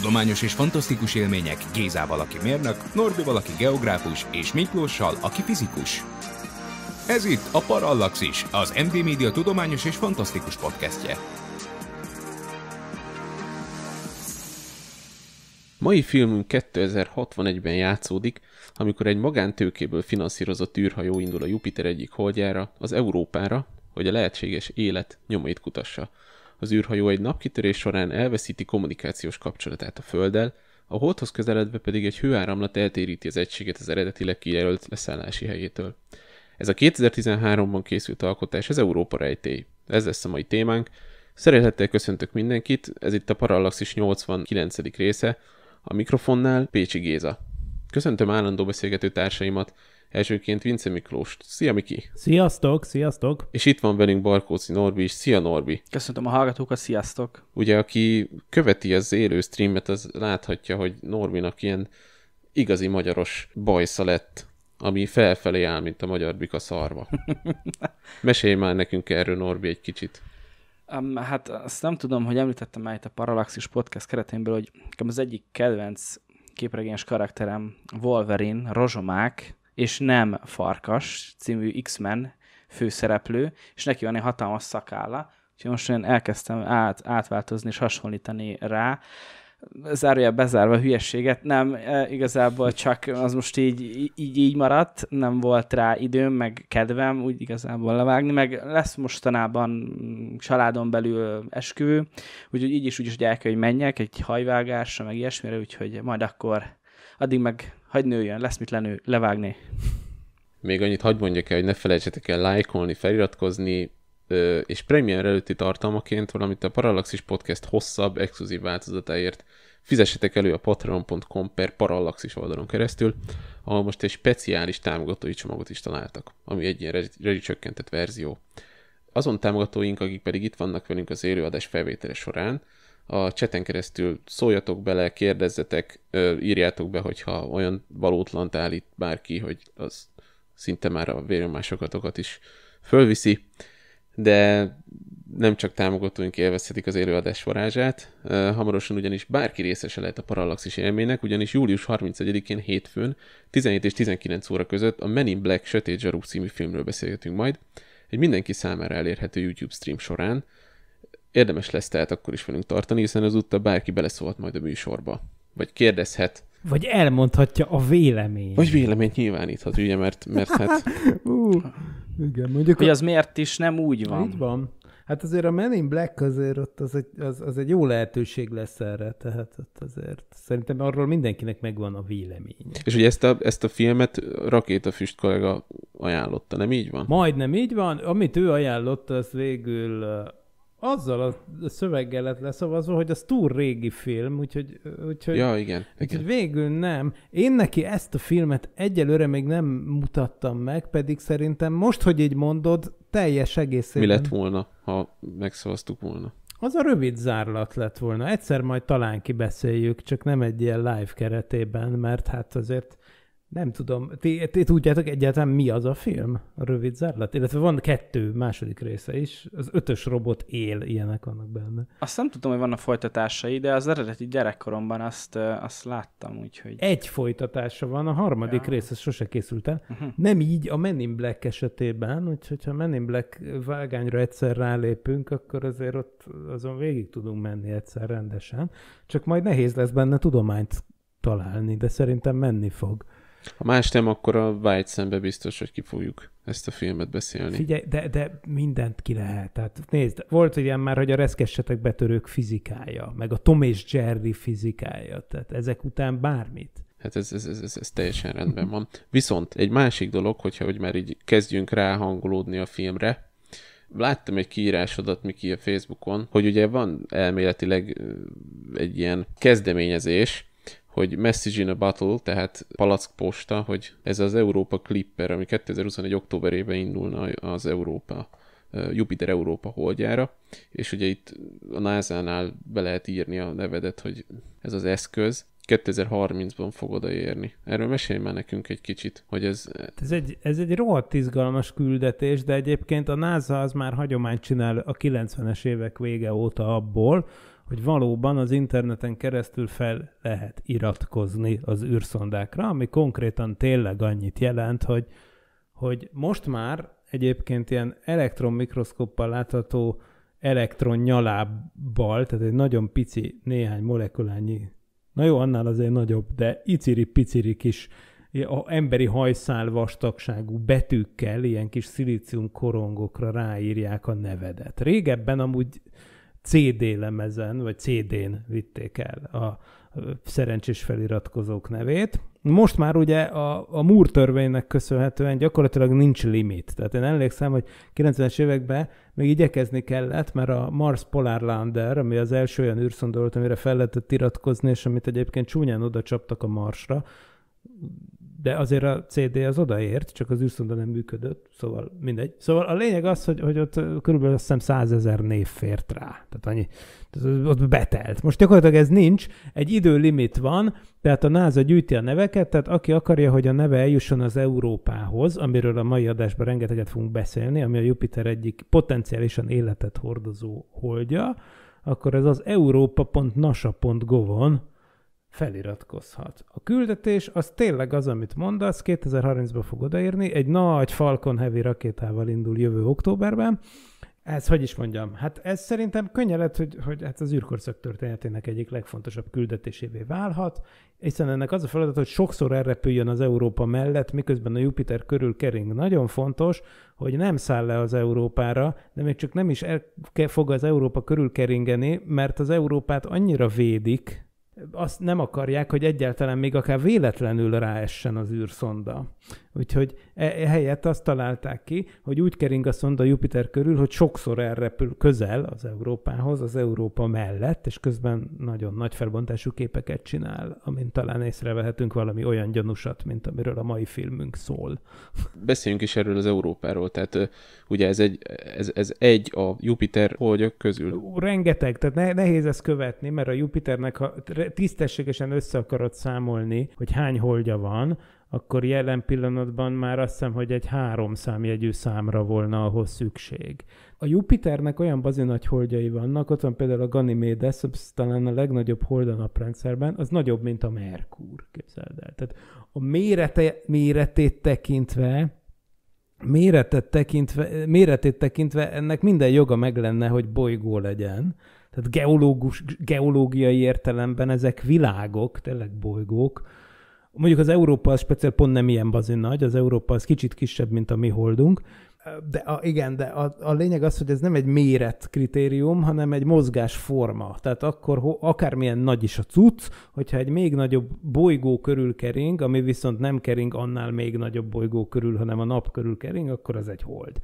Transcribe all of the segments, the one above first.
Tudományos és fantasztikus élmények Gézával, aki mérnök, Norbi valaki geográfus, és Miklóssal, aki fizikus. Ez itt a Parallaxis, az MD Media tudományos és fantasztikus podcastje. Mai filmünk 2061-ben játszódik, amikor egy magántőkéből finanszírozott űrhajó indul a Jupiter egyik holdjára, az Európára, hogy a lehetséges élet nyomait kutassa – az űrhajó egy napkitörés során elveszíti kommunikációs kapcsolatát a Földdel, a holdhoz közeledve pedig egy hőáramlat eltéríti az egységet az eredetileg kijelölt leszállási helyétől. Ez a 2013-ban készült alkotás, ez Európa rejtély. Ez lesz a mai témánk. Szeretettel köszöntök mindenkit, ez itt a Parallaxis 89. része, a mikrofonnál Pécsi Géza. Köszöntöm állandó beszélgető társaimat, elsőként Vince Miklóst. Szia Miki! Sziasztok, sziasztok! És itt van velünk Barkóci Norbi is. Szia Norbi! Köszöntöm a hallgatókat, sziasztok! Ugye, aki követi az élő streamet, az láthatja, hogy Norbinak ilyen igazi magyaros bajsza lett, ami felfelé áll, mint a magyar bika szarva. Mesélj már nekünk erről, Norbi, egy kicsit. Um, hát azt nem tudom, hogy említettem már itt a Paralaxis podcast keretén hogy az egyik kedvenc képregényes karakterem Wolverine, rozsomák, és nem farkas című X-Men főszereplő, és neki van egy hatalmas szakálla, úgyhogy most én elkezdtem át, átváltozni és hasonlítani rá, zárója bezárva a hülyességet, nem, e, igazából csak az most így, így, így maradt, nem volt rá időm, meg kedvem úgy igazából levágni, meg lesz mostanában családon belül esküvő, úgyhogy így is úgy is gyerek, hogy menjek, egy hajvágásra, meg ilyesmire, úgyhogy majd akkor addig meg hagyd nőjön, lesz mit lenő, levágni. Még annyit hagyd mondjak el, hogy ne felejtsetek el lájkolni, feliratkozni, és premier előtti tartalmaként, valamint a Parallaxis Podcast hosszabb, exkluzív változatáért fizessetek elő a patreon.com per Parallaxis oldalon keresztül, ahol most egy speciális támogatói csomagot is találtak, ami egy ilyen rezsicsökkentett verzió. Azon támogatóink, akik pedig itt vannak velünk az élőadás felvétele során, a cseten keresztül szóljatok bele, kérdezzetek, írjátok be, hogyha olyan valótlant állít bárki, hogy az szinte már a vérmásokatokat is fölviszi de nem csak támogatóink élvezhetik az élőadás varázsát, hamarosan ugyanis bárki részese lehet a Parallaxis élménynek, ugyanis július 31-én hétfőn 17 és 19 óra között a Men in Black Sötét Zsarú című filmről beszélgetünk majd, egy mindenki számára elérhető YouTube stream során. Érdemes lesz tehát akkor is velünk tartani, hiszen utta bárki beleszólhat majd a műsorba, vagy kérdezhet vagy elmondhatja a vélemény. Vagy véleményt nyilváníthat, ugye, mert, mert hát... uh, igen, mondjuk... Hogy az miért is nem úgy van. Így van. Hát azért a Men in Black azért ott az egy, az, az egy jó lehetőség lesz erre, tehát ott azért szerintem arról mindenkinek megvan a vélemény. És ugye ezt a, ezt a filmet Rakétafüst kollega ajánlotta, nem így van? Majdnem így van. Amit ő ajánlotta, az végül azzal a szöveggel lett leszavazva, hogy az túl régi film, úgyhogy, úgyhogy, ja, igen, úgyhogy igen. végül nem. Én neki ezt a filmet egyelőre még nem mutattam meg, pedig szerintem most, hogy így mondod, teljes egészében... Mi lett volna, ha megszavaztuk volna? Az a rövid zárlat lett volna. Egyszer majd talán kibeszéljük, csak nem egy ilyen live keretében, mert hát azért nem tudom, ti, ti tudjátok egyáltalán mi az a film, a rövid zárlat? Illetve van kettő második része is, az ötös robot él, ilyenek vannak benne. Azt nem tudom, hogy vannak folytatásai, de az eredeti gyerekkoromban azt, azt láttam, úgyhogy... Egy folytatása van, a harmadik ja. rész, sose készült el. Uh-huh. Nem így a Men in Black esetében, úgyhogy ha Men in Black vágányra egyszer rálépünk, akkor azért ott azon végig tudunk menni egyszer rendesen. Csak majd nehéz lesz benne tudományt találni, de szerintem menni fog. Ha más nem, akkor a White szembe biztos, hogy ki fogjuk ezt a filmet beszélni. Figyelj, de, de mindent ki lehet. Tehát nézd, volt ilyen már, hogy a reszkessetek betörők fizikája, meg a Tom és Jerry fizikája, tehát ezek után bármit. Hát ez, ez, ez, ez, ez teljesen rendben van. Viszont egy másik dolog, hogyha hogy már így kezdjünk ráhangolódni a filmre, láttam egy kiírásodat, Miki, a Facebookon, hogy ugye van elméletileg egy ilyen kezdeményezés, hogy Message in a Battle, tehát palack posta, hogy ez az Európa Clipper, ami 2021. októberében indulna az Európa Jupiter Európa holdjára, és ugye itt a NASA-nál be lehet írni a nevedet, hogy ez az eszköz, 2030-ban fog odaérni. Erről mesélj már nekünk egy kicsit, hogy ez... Ez egy, ez egy rohadt izgalmas küldetés, de egyébként a NASA az már hagyományt csinál a 90-es évek vége óta abból, hogy valóban az interneten keresztül fel lehet iratkozni az űrszondákra, ami konkrétan tényleg annyit jelent, hogy, hogy most már egyébként ilyen elektronmikroszkoppal látható elektron nyalábbal, tehát egy nagyon pici, néhány molekulányi, na jó, annál azért nagyobb, de iciri-piciri kis a emberi hajszál vastagságú betűkkel, ilyen kis szilícium korongokra ráírják a nevedet. Régebben amúgy CD lemezen, vagy CD-n vitték el a szerencsés feliratkozók nevét. Most már ugye a, a Moore törvénynek köszönhetően gyakorlatilag nincs limit. Tehát én emlékszem, hogy 90-es években még igyekezni kellett, mert a Mars Polar Lander, ami az első olyan űrszonda volt, amire fel lehetett iratkozni, és amit egyébként csúnyán oda csaptak a Marsra, de azért a CD az odaért, csak az űrszonda nem működött, szóval mindegy. Szóval a lényeg az, hogy, hogy ott körülbelül azt hiszem százezer név fért rá. Tehát annyi, tehát ott betelt. Most gyakorlatilag ez nincs, egy időlimit van, tehát a NASA gyűjti a neveket, tehát aki akarja, hogy a neve eljusson az Európához, amiről a mai adásban rengeteget fogunk beszélni, ami a Jupiter egyik potenciálisan életet hordozó holdja, akkor ez az europa.nasa.gov-on feliratkozhat. A küldetés az tényleg az, amit mondasz, 2030 ba fog odaérni, egy nagy Falcon Heavy rakétával indul jövő októberben, ez, hogy is mondjam, hát ez szerintem könnyen lehet, hogy, hogy hát az űrkorszak történetének egyik legfontosabb küldetésévé válhat, hiszen ennek az a feladat, hogy sokszor elrepüljön az Európa mellett, miközben a Jupiter körül kering. Nagyon fontos, hogy nem száll le az Európára, de még csak nem is el fog az Európa körül keringeni, mert az Európát annyira védik, azt nem akarják, hogy egyáltalán még akár véletlenül ráessen az űrszonda. Úgyhogy E, e helyett azt találták ki, hogy úgy kering a szonda Jupiter körül, hogy sokszor elrepül közel az Európához, az Európa mellett, és közben nagyon nagy felbontású képeket csinál, amint talán észrevehetünk valami olyan gyanúsat, mint amiről a mai filmünk szól. Beszéljünk is erről az Európáról, tehát ugye ez egy, ez, ez egy a Jupiter holdjak közül. Rengeteg, tehát ne, nehéz ezt követni, mert a Jupiternek, ha tisztességesen össze akarod számolni, hogy hány holdja van, akkor jelen pillanatban már azt hiszem, hogy egy három számjegyű számra volna ahhoz szükség. A Jupiternek olyan bazi nagy holdjai vannak, ott van például a Ganymedes, az talán a legnagyobb hold a naprendszerben, az nagyobb, mint a Merkur, képzeld el. Tehát a mérete, méretét tekintve, méretet tekintve, méretét tekintve ennek minden joga meg lenne, hogy bolygó legyen. Tehát geológus, geológiai értelemben ezek világok, tényleg bolygók, Mondjuk az Európa az speciál pont nem ilyen bazin nagy, az Európa az kicsit kisebb, mint a mi holdunk, de a, igen, de a, a lényeg az, hogy ez nem egy méret kritérium, hanem egy mozgásforma. Tehát akkor ho, akármilyen nagy is a cucc, hogyha egy még nagyobb bolygó körül kering, ami viszont nem kering annál még nagyobb bolygó körül, hanem a nap körül kering, akkor az egy hold.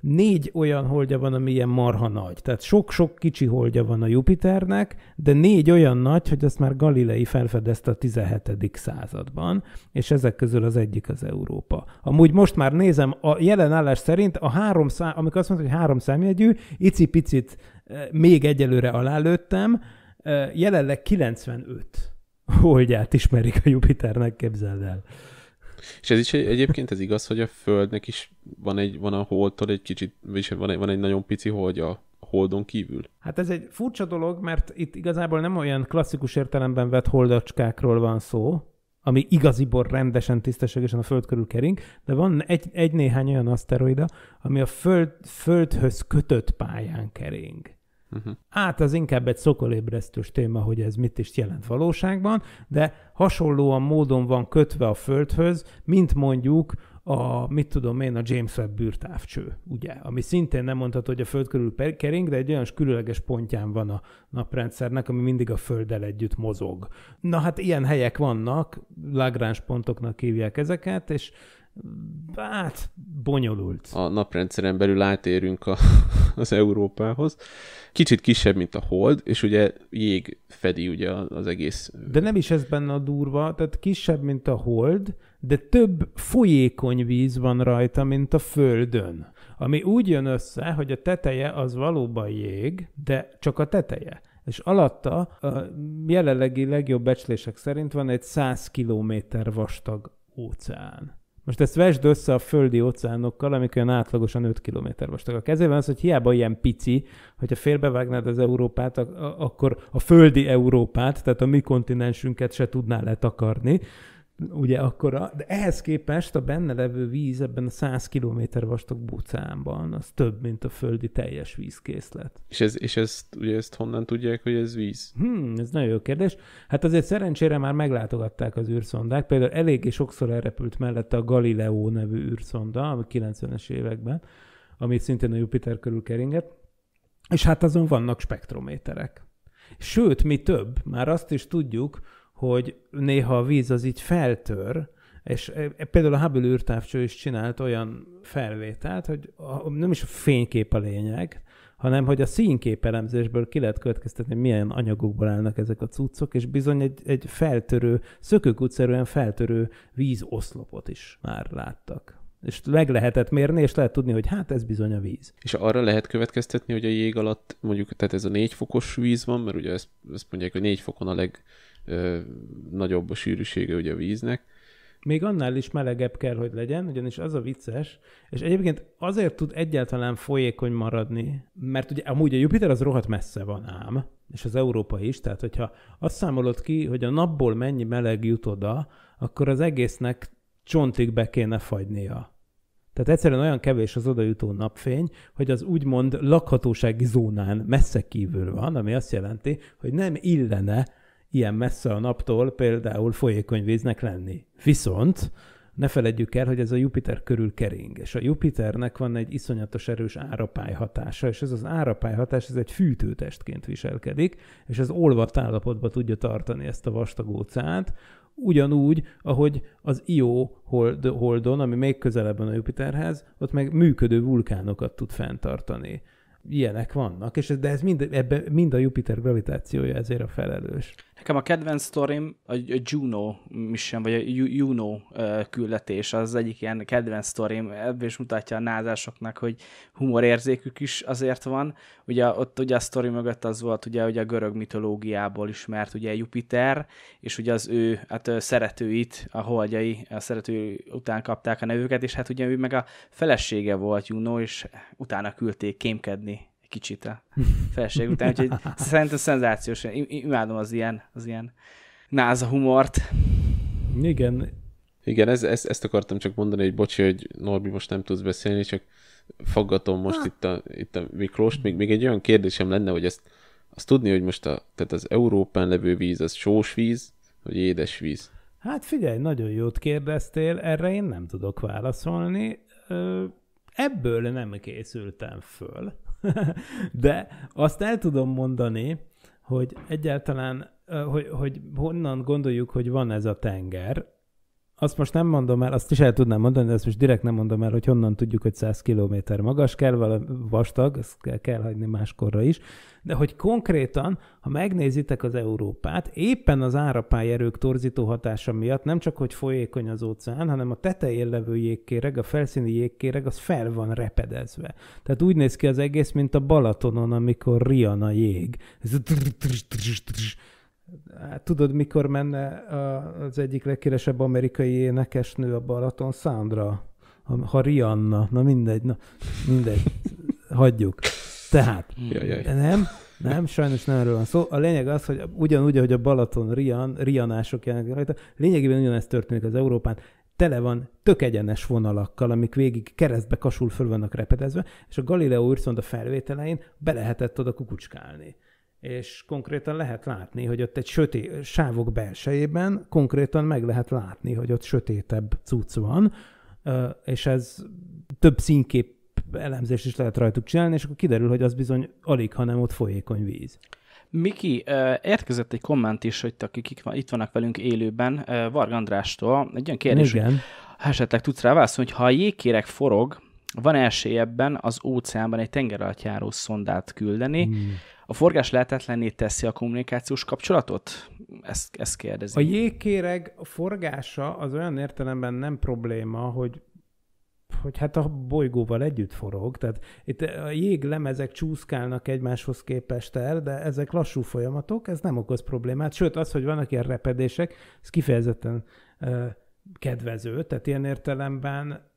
Négy olyan holdja van, ami ilyen marha nagy. Tehát sok-sok kicsi holdja van a Jupiternek, de négy olyan nagy, hogy azt már Galilei felfedezte a 17. században, és ezek közül az egyik az Európa. Amúgy most már nézem, a jelen állás szerint szerint a három szá, amikor azt mondta, hogy három számjegyű, icipicit még egyelőre alálőttem, jelenleg 95 holdját ismerik a Jupiternek, képzeld el. És ez is egyébként ez igaz, hogy a Földnek is van, egy, van a holdtól egy kicsit, vagyis van egy, van egy nagyon pici holdja holdon kívül. Hát ez egy furcsa dolog, mert itt igazából nem olyan klasszikus értelemben vett holdacskákról van szó, ami igaziból rendesen, tisztességesen a Föld körül kering, de van egy, egy néhány olyan aszteroida, ami a föld, Földhöz kötött pályán kering. Uh-huh. Hát az inkább egy szokolébresztős téma, hogy ez mit is jelent valóságban, de hasonlóan módon van kötve a Földhöz, mint mondjuk a, mit tudom én, a James Webb űrtávcső, ugye, ami szintén nem mondható, hogy a Föld körül kering, de egy olyan különleges pontján van a naprendszernek, ami mindig a Földdel együtt mozog. Na hát ilyen helyek vannak, Lagrange pontoknak hívják ezeket, és hát bonyolult. A naprendszeren belül átérünk a, az Európához. Kicsit kisebb, mint a hold, és ugye jég fedi ugye az egész. De nem is ez benne a durva, tehát kisebb, mint a hold, de több folyékony víz van rajta, mint a földön. Ami úgy jön össze, hogy a teteje az valóban jég, de csak a teteje. És alatta a jelenlegi legjobb becslések szerint van egy 100 km vastag óceán. Most ezt vesd össze a földi óceánokkal, amik olyan átlagosan 5 km vastag. Ezért kezében az, hogy hiába ilyen pici, hogyha félbevágnád az Európát, akkor a földi Európát, tehát a mi kontinensünket se tudná letakarni, ugye akkor, a, de ehhez képest a benne levő víz ebben a 100 km vastag bucánban, az több, mint a földi teljes vízkészlet. És, ez, és ezt, ugye ezt honnan tudják, hogy ez víz? Hmm, ez nagyon jó kérdés. Hát azért szerencsére már meglátogatták az űrszondák, például eléggé sokszor elrepült mellette a Galileo nevű űrszonda, ami 90-es években, amit szintén a Jupiter körül keringett, és hát azon vannak spektrométerek. Sőt, mi több, már azt is tudjuk, hogy néha a víz az így feltör, és e, e, például a Hubble űrtávcső is csinált olyan felvételt, hogy a, nem is a fénykép a lényeg, hanem hogy a színkép elemzésből ki lehet következtetni, milyen anyagokból állnak ezek a cuccok, és bizony egy, egy feltörő, szökőkútszerűen feltörő vízoszlopot is már láttak. És meg lehetett mérni, és lehet tudni, hogy hát ez bizony a víz. És arra lehet következtetni, hogy a jég alatt mondjuk, tehát ez a négy fokos víz van, mert ugye ezt, ezt mondják, hogy négy fokon a leg ö, nagyobb a sűrűsége ugye a víznek. Még annál is melegebb kell, hogy legyen, ugyanis az a vicces, és egyébként azért tud egyáltalán folyékony maradni, mert ugye amúgy a Jupiter az rohadt messze van ám, és az Európa is, tehát hogyha azt számolod ki, hogy a napból mennyi meleg jut oda, akkor az egésznek csontig be kéne fagynia. Tehát egyszerűen olyan kevés az odajutó napfény, hogy az úgymond lakhatósági zónán messze kívül van, ami azt jelenti, hogy nem illene ilyen messze a naptól például folyékony víznek lenni. Viszont ne feledjük el, hogy ez a Jupiter körül kering, és a Jupiternek van egy iszonyatos erős árapály hatása, és ez az árapály hatás ez egy fűtőtestként viselkedik, és ez olvadt állapotba tudja tartani ezt a vastag óceánt, ugyanúgy, ahogy az Io hold, holdon, ami még közelebben a Jupiterhez, ott meg működő vulkánokat tud fenntartani ilyenek vannak, és de ez mind, ebbe, mind a Jupiter gravitációja ezért a felelős. Nekem a kedvenc sztorim a, Juno mission, vagy a Juno küldetés, az egyik ilyen kedvenc sztorim, ebből is mutatja a názásoknak, hogy humorérzékük is azért van. Ugye ott ugye a sztori mögött az volt, ugye, hogy a görög mitológiából ismert ugye Jupiter, és ugye az ő hát, szeretőit, a holdjai, a szerető után kapták a nevüket, és hát ugye ő meg a felesége volt Juno, és utána küldték kémkedni kicsit a felség után, úgyhogy szerintem szenzációs. Imádom az ilyen, az ilyen náza humort. Igen. Igen, ez, ez, ezt akartam csak mondani, hogy bocsi, hogy Norbi most nem tudsz beszélni, csak faggatom most ha. itt a, itt a Miklóst. Még, még egy olyan kérdésem lenne, hogy ezt azt tudni, hogy most a, tehát az Európán levő víz, az sós víz, vagy édes víz? Hát figyelj, nagyon jót kérdeztél, erre én nem tudok válaszolni. Ebből nem készültem föl. De azt el tudom mondani, hogy egyáltalán, hogy, hogy honnan gondoljuk, hogy van ez a tenger, azt most nem mondom el, azt is el tudnám mondani, de ezt most direkt nem mondom el, hogy honnan tudjuk, hogy 100 km magas kell, valami vastag, ezt kell, kell hagyni máskorra is, de hogy konkrétan, ha megnézitek az Európát, éppen az árapályerők torzító hatása miatt nem csak, hogy folyékony az óceán, hanem a tetején levő jégkéreg, a felszíni jégkéreg, az fel van repedezve. Tehát úgy néz ki az egész, mint a Balatonon, amikor rian a jég. Ez Hát tudod, mikor menne az egyik legkéresebb amerikai énekesnő a Balaton Sandra, Ha Rihanna, na mindegy, na mindegy, hagyjuk. Tehát, Jajjaj. nem, nem, sajnos nem erről van szó. Szóval a lényeg az, hogy ugyanúgy, ahogy a Balaton Rian, Rianások jelennek rajta, lényegében ugyanezt történik az Európán, tele van tök egyenes vonalakkal, amik végig keresztbe kasul föl vannak repedezve, és a Galileo űrszonda a felvételein be lehetett oda kukucskálni és konkrétan lehet látni, hogy ott egy sötét sávok belsejében konkrétan meg lehet látni, hogy ott sötétebb cucc van, és ez több színkép elemzést is lehet rajtuk csinálni, és akkor kiderül, hogy az bizony alig, hanem ott folyékony víz. Miki, érkezett egy komment is, hogy akik itt vannak velünk élőben, Varg Andrástól, egy olyan kérdés, Igen. hogy esetleg tudsz rá válaszolni, hogy ha a jégkérek forog, van esély ebben az óceánban egy tengeralattjáró szondát küldeni, hmm. A forgás lehetetlenné teszi a kommunikációs kapcsolatot? Ezt, ezt kérdezi. A jégkéreg forgása az olyan értelemben nem probléma, hogy hogy hát a bolygóval együtt forog, tehát itt a jéglemezek csúszkálnak egymáshoz képest el, de ezek lassú folyamatok, ez nem okoz problémát, sőt az, hogy vannak ilyen repedések, ez kifejezetten ö, kedvező, tehát ilyen értelemben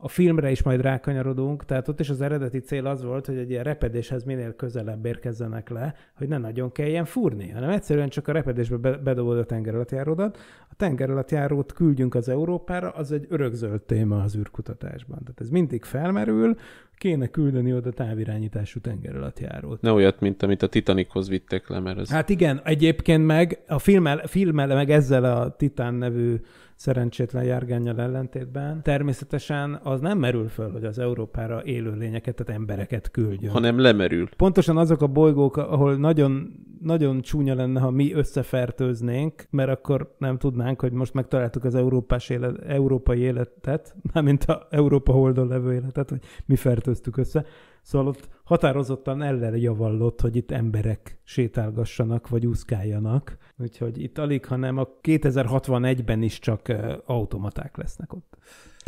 a filmre is majd rákanyarodunk, tehát ott is az eredeti cél az volt, hogy egy ilyen repedéshez minél közelebb érkezzenek le, hogy ne nagyon kelljen fúrni, hanem egyszerűen csak a repedésbe bedobod a tengeralattjárodat. A tengeralattjárót küldjünk az Európára, az egy örökzöld téma az űrkutatásban. Tehát ez mindig felmerül, kéne küldeni oda távirányítású tengeralattjárót. Ne olyat, mint amit a Titanichoz vittek le, mert ez... Hát igen, egyébként meg a filmmel, filmmel meg ezzel a Titan nevű szerencsétlen járgányjal ellentétben. Természetesen az nem merül föl, hogy az Európára élő lényeket, tehát embereket küldjön. Hanem lemerül. Pontosan azok a bolygók, ahol nagyon, nagyon csúnya lenne, ha mi összefertőznénk, mert akkor nem tudnánk, hogy most megtaláltuk az európás élet, európai életet, mármint a Európa holdon levő életet, hogy mi fertőztük össze Szóval ott határozottan javallott, hogy itt emberek sétálgassanak, vagy úszkáljanak. Úgyhogy itt alig, hanem a 2061-ben is csak automaták lesznek ott.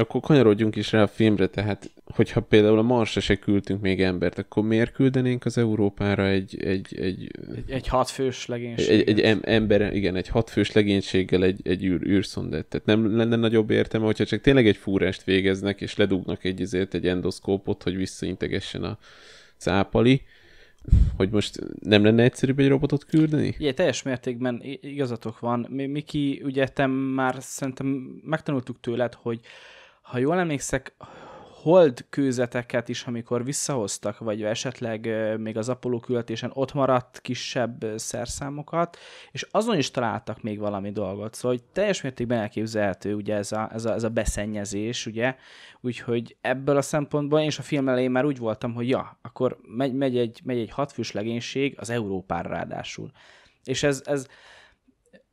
Akkor kanyarodjunk is rá a filmre, tehát hogyha például a Marsra se küldtünk még embert, akkor miért küldenénk az Európára egy... Egy, egy, egy, egy hatfős legénységgel. Egy, egy ember, igen, egy hatfős legénységgel egy, egy űr, űrszondet. Tehát nem lenne nagyobb értelme, hogyha csak tényleg egy fúrást végeznek, és ledugnak egy ezért egy endoszkópot, hogy visszaintegessen a cápali hogy most nem lenne egyszerűbb egy robotot küldeni? Igen, teljes mértékben igazatok van. Miki, ugye te már szerintem megtanultuk tőled, hogy ha jól emlékszek, hold kőzeteket is, amikor visszahoztak, vagy esetleg még az Apollo küldetésen ott maradt kisebb szerszámokat, és azon is találtak még valami dolgot, szóval hogy teljes mértékben elképzelhető ugye ez a, ez a, ez a beszennyezés, ugye, úgyhogy ebből a szempontból én is a film elején már úgy voltam, hogy ja, akkor megy, megy, egy, megy egy hatfős legénység az Európára ráadásul. És ez, ez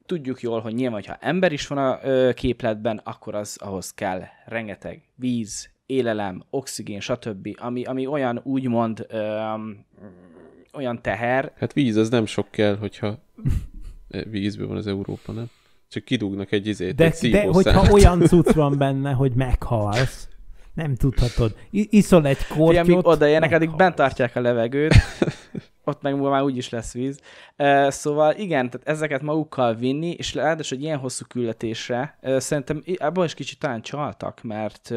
tudjuk jól, hogy nyilván, ha ember is van a ö, képletben, akkor az ahhoz kell rengeteg víz, élelem, oxigén, stb., ami, ami olyan úgymond ö, olyan teher. Hát víz, az nem sok kell, hogyha vízből van az Európa, nem? Csak kidugnak egy izét, de, egy de hogyha olyan cucc van benne, hogy meghalsz, nem tudhatod. I- iszol egy kortyot. mi amíg odaérnek, addig bent tartják a levegőt, ott meg már úgy is lesz víz. szóval igen, tehát ezeket magukkal vinni, és ráadásul egy ilyen hosszú küldetésre, szerintem abban is kicsit talán csaltak, mert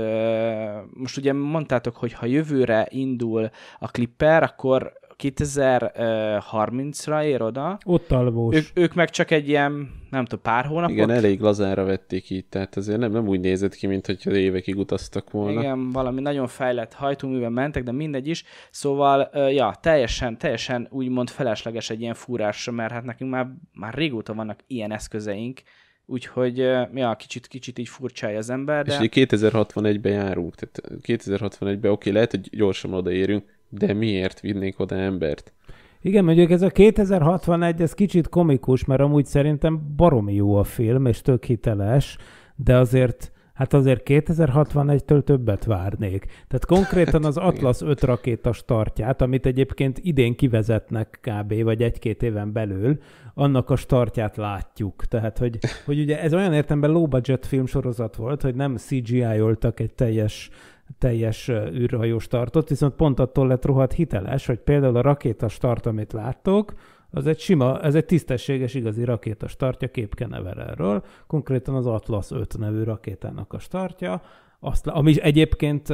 most ugye mondtátok, hogy ha jövőre indul a klipper, akkor 2030-ra ér oda. Ott alvós. Ők, ők meg csak egy ilyen, nem tudom, pár hónapot? Igen, elég lazára vették itt, tehát azért nem, nem úgy nézett ki, mint hogyha évekig utaztak volna. Igen, valami nagyon fejlett hajtóművel mentek, de mindegy is. Szóval, ja, teljesen, teljesen úgymond felesleges egy ilyen fúrásra, mert hát nekünk már, már régóta vannak ilyen eszközeink, úgyhogy ja, kicsit, kicsit így furcsája az ember. De... És 2061-ben járunk, tehát 2061-ben oké, okay, lehet, hogy gyorsan odaérünk, de miért vinnék oda embert? Igen, mondjuk ez a 2061, ez kicsit komikus, mert amúgy szerintem baromi jó a film, és tök hiteles, de azért hát azért 2061-től többet várnék. Tehát konkrétan az hát, Atlas 5 rakéta tartját, amit egyébként idén kivezetnek kb. vagy egy-két éven belül, annak a startját látjuk. Tehát, hogy, hogy ugye ez olyan értemben low budget filmsorozat volt, hogy nem CGI-oltak egy teljes teljes űrhajós tartott, viszont pont attól lett rohadt hiteles, hogy például a rakétastart, amit láttok, az egy sima, ez egy tisztességes igazi rakétastartja startja képkeneverelről, konkrétan az Atlas 5 nevű rakétának a startja, azt, ami egyébként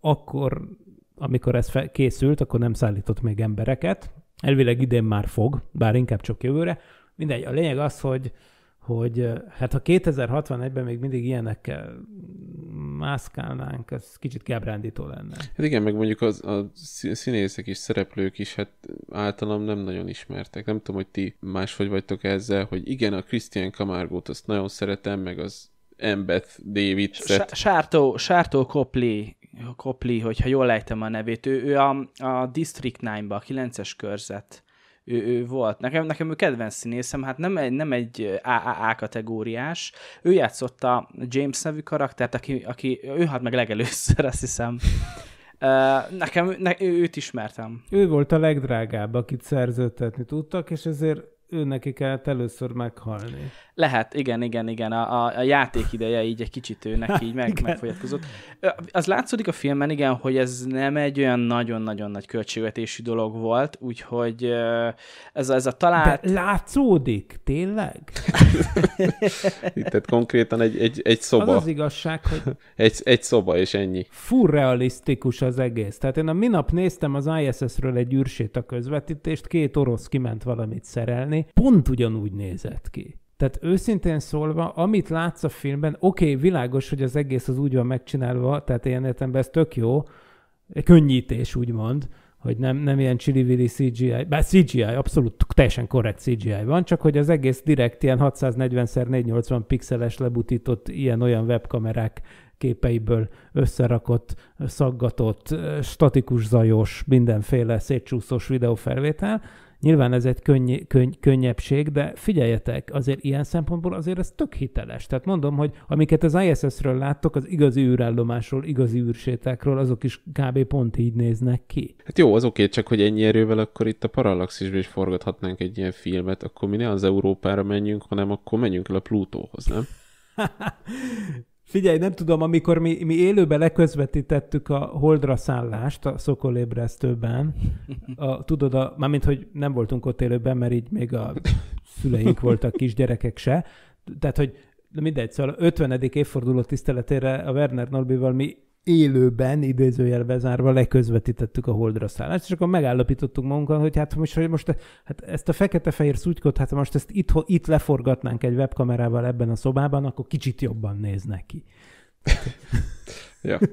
akkor, amikor ez fe, készült, akkor nem szállított még embereket, elvileg idén már fog, bár inkább csak jövőre. Mindegy, a lényeg az, hogy hogy hát ha 2061-ben még mindig ilyenekkel mászkálnánk, ez kicsit kábrándító lenne. Hát igen, meg mondjuk az, a színészek és szereplők is hát általam nem nagyon ismertek. Nem tudom, hogy ti máshogy vagytok ezzel, hogy igen, a Christian Camargo-t azt nagyon szeretem, meg az Embeth David. Sártó, Sártó Kopli, Kopli, hogyha jól lejtem a nevét, ő, ő a, a District 9-ba, a 9-es körzet ő, ő volt. Nekem, nekem ő kedvenc színészem, hát nem egy, nem egy AAA kategóriás. Ő játszotta James nevű karaktert, aki, aki ő hát meg legelőször, azt hiszem. Nekem ne, őt ismertem. Ő volt a legdrágább, akit szerződtetni tudtak, és ezért ő neki kellett először meghalni. Lehet, igen, igen, igen. A, a, a játék ideje így egy kicsit ő neki így meg, megfogyatkozott. Az látszódik a filmben, igen, hogy ez nem egy olyan nagyon-nagyon nagy költségvetésű dolog volt, úgyhogy ez, ez a talán De látszódik, tényleg? Itt tehát konkrétan egy, egy, egy szoba. Az az igazság, hogy... egy, egy szoba és ennyi. Full realisztikus az egész. Tehát én a minap néztem az ISS-ről egy űrsét a közvetítést, két orosz kiment valamit szerelni, megcsinálni, pont ugyanúgy nézett ki. Tehát őszintén szólva, amit látsz a filmben, oké, okay, világos, hogy az egész az úgy van megcsinálva, tehát ilyen értemben ez tök jó, könnyítés úgymond, hogy nem, nem ilyen csili CGI, bár CGI, abszolút teljesen korrekt CGI van, csak hogy az egész direkt ilyen 640x480 pixeles lebutított ilyen-olyan webkamerák képeiből összerakott, szaggatott, statikus zajos, mindenféle szétcsúszós videófelvétel, Nyilván ez egy könny- könny- könnyebbség, de figyeljetek, azért ilyen szempontból azért ez tök hiteles. Tehát mondom, hogy amiket az ISS-ről láttok, az igazi űrállomásról, igazi űrsétákról, azok is kb. pont így néznek ki. Hát jó, az oké, okay, csak hogy ennyi erővel akkor itt a Parallaxisban is forgathatnánk egy ilyen filmet, akkor mi ne az Európára menjünk, hanem akkor menjünk el a Plutóhoz, nem? Figyelj, nem tudom, amikor mi, mi élőben leközvetítettük a holdra szállást a szokolébresztőben, a, tudod, a, mármint, hogy nem voltunk ott élőben, mert így még a szüleink voltak kisgyerekek se, tehát, hogy mindegy, szóval 50. évforduló tiszteletére a Werner Norbival mi élőben, idézőjelbe zárva leközvetítettük a holdra szállást, és akkor megállapítottuk magunkat, hogy hát most, hogy most hát ezt a fekete-fehér szutykot, hát most ezt itt, itt leforgatnánk egy webkamerával ebben a szobában, akkor kicsit jobban néz neki. ja.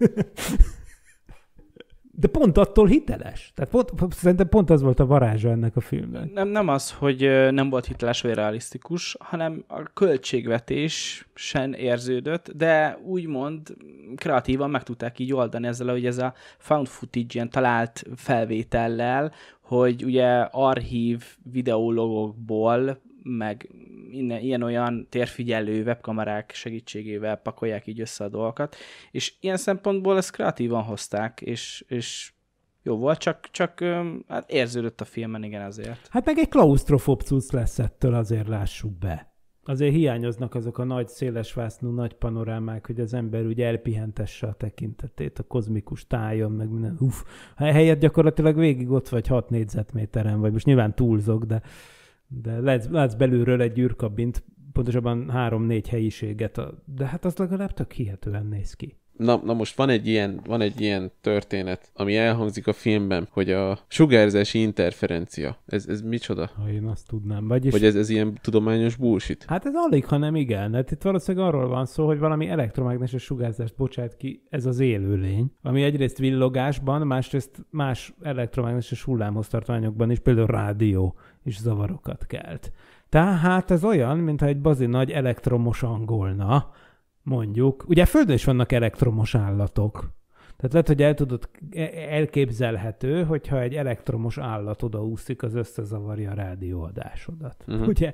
de pont attól hiteles. Tehát pont, szerintem pont az volt a varázsa ennek a filmnek. Nem, nem az, hogy nem volt hiteles vagy realisztikus, hanem a költségvetés sen érződött, de úgymond kreatívan meg tudták így oldani ezzel, hogy ez a found footage, ilyen talált felvétellel, hogy ugye archív videólogokból meg innen, ilyen-olyan térfigyelő webkamerák segítségével pakolják így össze a dolgokat, és ilyen szempontból ezt kreatívan hozták, és, és jó volt, csak, csak hát érződött a filmen, igen, azért. Hát meg egy klaustrofób cucc lesz ettől, azért lássuk be. Azért hiányoznak azok a nagy szélesvásznú nagy panorámák, hogy az ember úgy elpihentesse a tekintetét, a kozmikus tájon, meg minden. Uff, helyett gyakorlatilag végig ott vagy 6 négyzetméteren, vagy most nyilván túlzok, de de látsz, látsz belülről egy gyűrkabint, pontosabban három-négy helyiséget, de hát az legalább tök hihetően néz ki. Na, na most van egy, ilyen, van egy ilyen történet, ami elhangzik a filmben, hogy a sugárzási interferencia. Ez, ez micsoda? Ha én azt tudnám. Vagyis... hogy ez, ez ilyen tudományos bullshit? Hát ez alig, ha nem igen. Hát itt valószínűleg arról van szó, hogy valami elektromágneses sugárzást bocsát ki ez az élőlény, ami egyrészt villogásban, másrészt más elektromágneses hullámhoz tartományokban is, például rádió és zavarokat kelt. Tehát ez olyan, mintha egy bazi nagy elektromos angolna, mondjuk. Ugye Földön is vannak elektromos állatok. Tehát lehet, hogy el tudod, e-, elképzelhető, hogyha egy elektromos állat odaúszik, az összezavarja a rádióadásodat. Uh-huh. Ugye?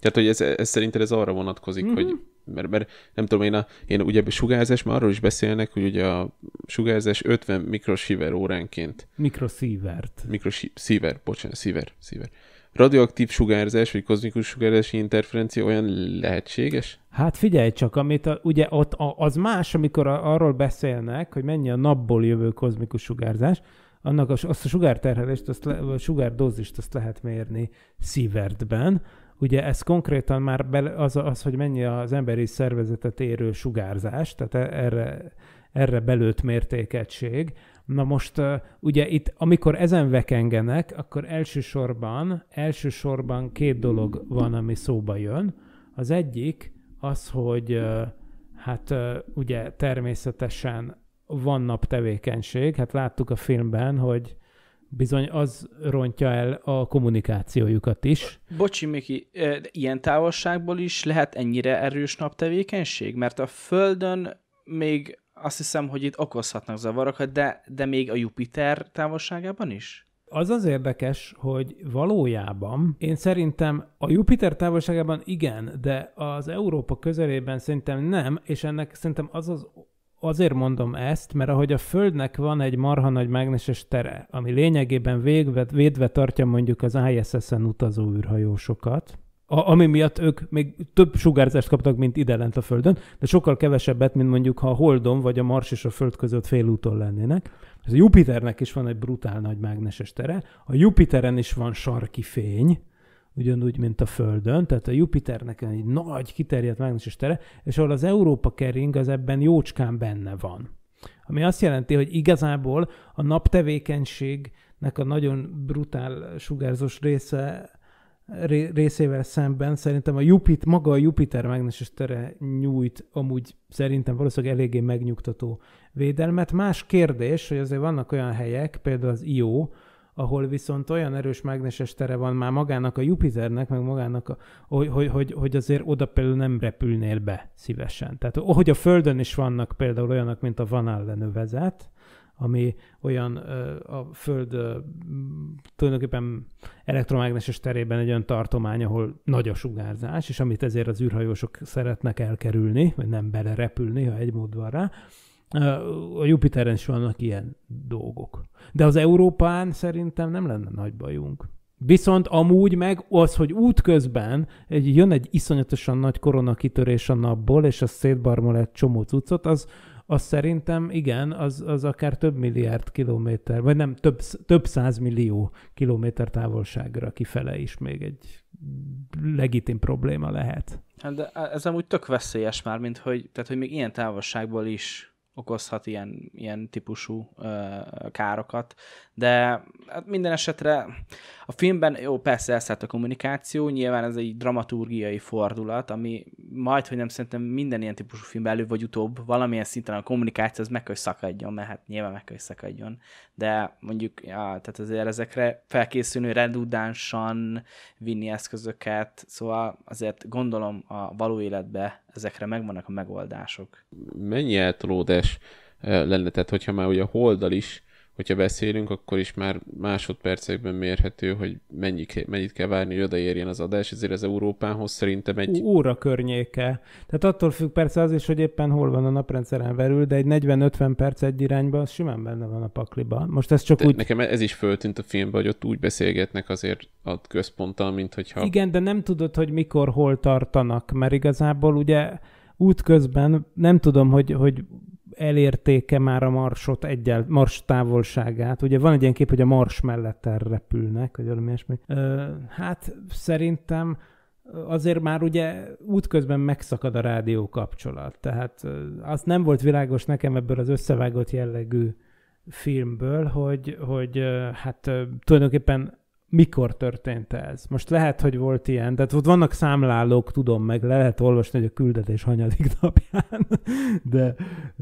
Tehát, hogy ez, ez szerinted ez arra vonatkozik, uh-huh. hogy mert, mert nem tudom, én, a, én ugye sugárzás, már arról is beszélnek, hogy ugye a sugárzás 50 mikrosíver óránként. Mikroszívert. Mikroszíver, bocsánat, szíver, szíver radioaktív sugárzás, vagy kozmikus sugárzási interferencia olyan lehetséges? Hát figyelj csak, amit a, ugye ott a, az más, amikor a, arról beszélnek, hogy mennyi a napból jövő kozmikus sugárzás, annak a, azt a sugárterhelést, azt le, a sugárdózist azt lehet mérni szívertben. Ugye ez konkrétan már be, az, az, hogy mennyi az emberi szervezetet érő sugárzás, tehát e- erre, erre belőtt mértékegység, Na most ugye itt, amikor ezen vekengenek, akkor elsősorban, elsősorban két dolog van, ami szóba jön. Az egyik az, hogy hát ugye természetesen van naptevékenység, hát láttuk a filmben, hogy bizony az rontja el a kommunikációjukat is. Bocsi, Miki, ilyen távolságból is lehet ennyire erős naptevékenység? Mert a Földön még azt hiszem, hogy itt okozhatnak zavarokat, de, de még a Jupiter távolságában is? Az az érdekes, hogy valójában én szerintem a Jupiter távolságában igen, de az Európa közelében szerintem nem, és ennek szerintem az az azért mondom ezt, mert ahogy a Földnek van egy marha nagy mágneses tere, ami lényegében végvet, védve tartja mondjuk az ISS-en utazó űrhajósokat, a, ami miatt ők még több sugárzást kaptak, mint ide lent a Földön, de sokkal kevesebbet, mint mondjuk, ha a Holdon vagy a Mars és a Föld között félúton lennének. Ez a Jupiternek is van egy brutál nagy mágneses tere. A Jupiteren is van sarki fény, ugyanúgy, mint a Földön, tehát a Jupiternek egy nagy, kiterjedt mágneses tere, és ahol az Európa kering, az ebben jócskán benne van. Ami azt jelenti, hogy igazából a naptevékenységnek a nagyon brutál sugárzós része részével szemben szerintem a Jupiter, maga a Jupiter mágneses tere nyújt amúgy szerintem valószínűleg eléggé megnyugtató védelmet. Más kérdés, hogy azért vannak olyan helyek, például az Io, ahol viszont olyan erős mágneses tere van már magának a Jupiternek, meg magának, a, hogy, hogy, hogy, hogy azért oda például nem repülnél be szívesen. Tehát hogy a Földön is vannak például olyanok, mint a Van Allen övezet, ami olyan a Föld tulajdonképpen elektromágneses terében egy olyan tartomány, ahol nagy a sugárzás, és amit ezért az űrhajósok szeretnek elkerülni, vagy nem belerepülni, ha egy mód van rá, a Jupiteren is vannak ilyen dolgok. De az Európán szerintem nem lenne nagy bajunk. Viszont amúgy meg az, hogy útközben egy, jön egy iszonyatosan nagy korona kitörés a napból, és az szétbarmol egy csomó cuccot, az, az szerintem igen, az, az akár több milliárd kilométer, vagy nem, több, több millió kilométer távolságra kifele is még egy legitim probléma lehet. Hát de ez amúgy tök veszélyes már, mint hogy, tehát, hogy még ilyen távolságból is okozhat ilyen, ilyen típusú ö, károkat. De hát minden esetre a filmben, jó, persze elszállt a kommunikáció, nyilván ez egy dramaturgiai fordulat, ami majd, hogy nem szerintem minden ilyen típusú film elő vagy utóbb valamilyen szinten a kommunikáció az meg kell, hogy szakadjon, mert hát nyilván meg kell, hogy szakadjon. De mondjuk, ja, tehát azért ezekre felkészülni redundánsan vinni eszközöket, szóval azért gondolom a való életbe ezekre megvannak a megoldások. Mennyi eltolódás eh, lenne, tehát hogyha már ugye a holdal is hogyha beszélünk, akkor is már másodpercekben mérhető, hogy mennyi, mennyit kell várni, hogy odaérjen az adás, ezért az Európához szerintem egy... Óra környéke. Tehát attól függ persze az is, hogy éppen hol van a naprendszeren belül, de egy 40-50 perc egy irányba, az simán benne van a pakliban. Most ez csak de úgy... Nekem ez is föltűnt a filmben, hogy ott úgy beszélgetnek azért a központtal, mint hogyha... Igen, de nem tudod, hogy mikor, hol tartanak, mert igazából ugye útközben nem tudom, hogy, hogy elértéke már a marsot egyel, mars távolságát. Ugye van egy ilyen kép, hogy a mars mellett elrepülnek, vagy valami ilyesmi. Ö, hát szerintem azért már ugye útközben megszakad a rádió kapcsolat. Tehát az nem volt világos nekem ebből az összevágott jellegű filmből, hogy, hogy hát tulajdonképpen mikor történt ez? Most lehet, hogy volt ilyen, tehát ott vannak számlálók, tudom meg, lehet olvasni, hogy a küldetés hanyadik napján, de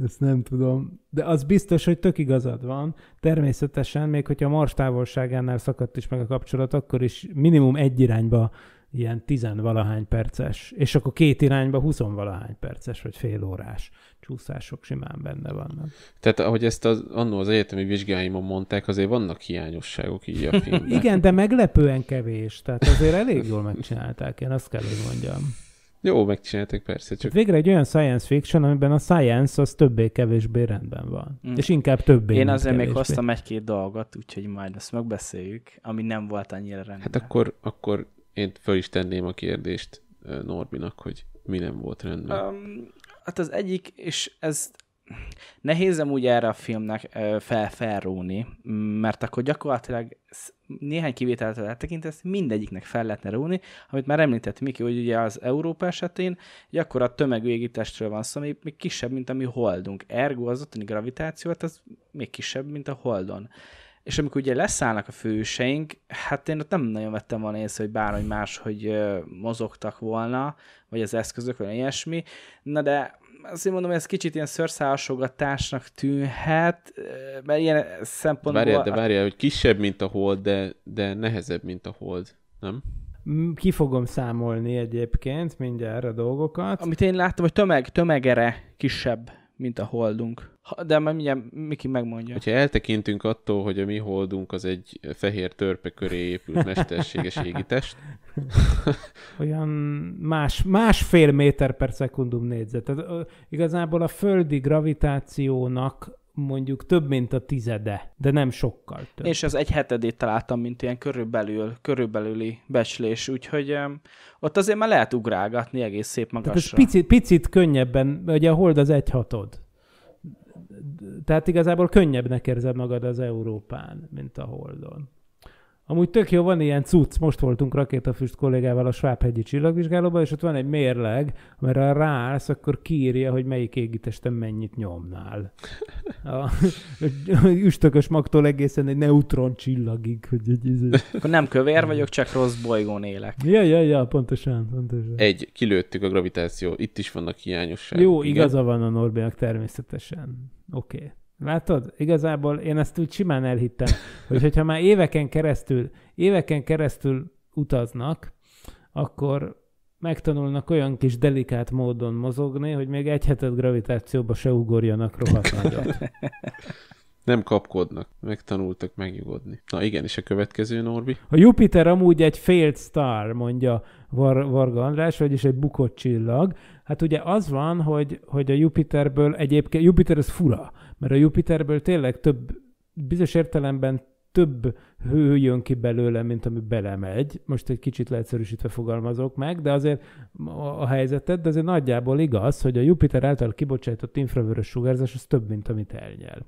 ezt nem tudom. De az biztos, hogy tök igazad van. Természetesen, még hogyha a mars távolságánál szakadt is meg a kapcsolat, akkor is minimum egy irányba ilyen tizenvalahány perces, és akkor két irányba huszonvalahány perces, vagy fél órás csúszások simán benne vannak. Tehát ahogy ezt az, annó az egyetemi vizsgáimon mondták, azért vannak hiányosságok így a filmben. Igen, de meglepően kevés, tehát azért elég jól megcsinálták, én azt kell, hogy mondjam. Jó, megcsináltak persze. Csak... Hát végre egy olyan science fiction, amiben a science az többé-kevésbé rendben van. Mm. És inkább többé. Én azért kevésbé. még hoztam egy-két dolgot, úgyhogy majd ezt megbeszéljük, ami nem volt annyira hát rendben. Hát akkor, akkor én föl is tenném a kérdést Norbinak, hogy mi nem volt rendben. Um, hát az egyik, és ez nehéz úgy erre a filmnek fel felróni, mert akkor gyakorlatilag néhány kivételtől eltekintve ezt mindegyiknek fel lehetne róni, amit már említett Miki, hogy ugye az Európa esetén gyakorlatilag a tömegű van szó, ami még kisebb, mint a mi holdunk. Ergo az ottani gravitáció, hát az még kisebb, mint a holdon és amikor ugye leszállnak a főseink, hát én ott nem nagyon vettem volna észre, hogy bárhogy más, hogy mozogtak volna, vagy az eszközök, vagy ilyesmi. Na de én mondom, hogy ez kicsit ilyen szőrszálasogatásnak tűnhet, mert ilyen szempontból... Várjál, de várjál, hogy kisebb, mint a hold, de, de nehezebb, mint a hold, nem? Ki fogom számolni egyébként mindjárt a dolgokat. Amit én láttam, hogy tömeg, tömegere kisebb, mint a holdunk. De már mindjárt Miki megmondja. Hogyha eltekintünk attól, hogy a mi holdunk az egy fehér törpe köré épült mesterséges égitest. Olyan más, másfél méter per szekundum négyzet. Tehát, igazából a földi gravitációnak mondjuk több, mint a tizede, de nem sokkal több. És az egy hetedét találtam, mint ilyen körülbelül, körülbelüli becslés, úgyhogy um, ott azért már lehet ugrálgatni egész szép magasra. Tehát ez picit, picit könnyebben, ugye a hold az egy hatod tehát igazából könnyebbnek érzed magad az Európán, mint a Holdon. Amúgy tök jó, van ilyen cucc, most voltunk rakétafüst kollégával a Svábhegyi csillagvizsgálóban, és ott van egy mérleg, mert ha ráállsz, akkor kiírja, hogy melyik égitesten mennyit nyomnál. A, üstökös magtól egészen egy neutron csillagig. Hogy egy, izé- akkor nem kövér vagyok, csak rossz bolygón élek. Ja, ja, ja, pontosan. pontosan. Egy, kilőttük a gravitáció, itt is vannak hiányosságok. Jó, igen? van a Norbiak természetesen. Oké. Okay. Látod? Igazából én ezt úgy simán elhittem, hogy hogyha már éveken keresztül, éveken keresztül utaznak, akkor megtanulnak olyan kis delikát módon mozogni, hogy még egy hetet gravitációba se ugorjanak rohadt nagyot. Nem kapkodnak, megtanultak megnyugodni. Na igen, és a következő Norbi? A Jupiter amúgy egy failed star, mondja Var- Varga András, vagyis egy bukott csillag. Hát ugye az van, hogy, hogy a Jupiterből egyébként, Jupiter ez fura, mert a Jupiterből tényleg több, bizonyos értelemben több hő jön ki belőle, mint ami belemegy. Most egy kicsit leegyszerűsítve fogalmazok meg, de azért a helyzetet, de azért nagyjából igaz, hogy a Jupiter által kibocsátott infravörös sugárzás az több, mint amit elnyel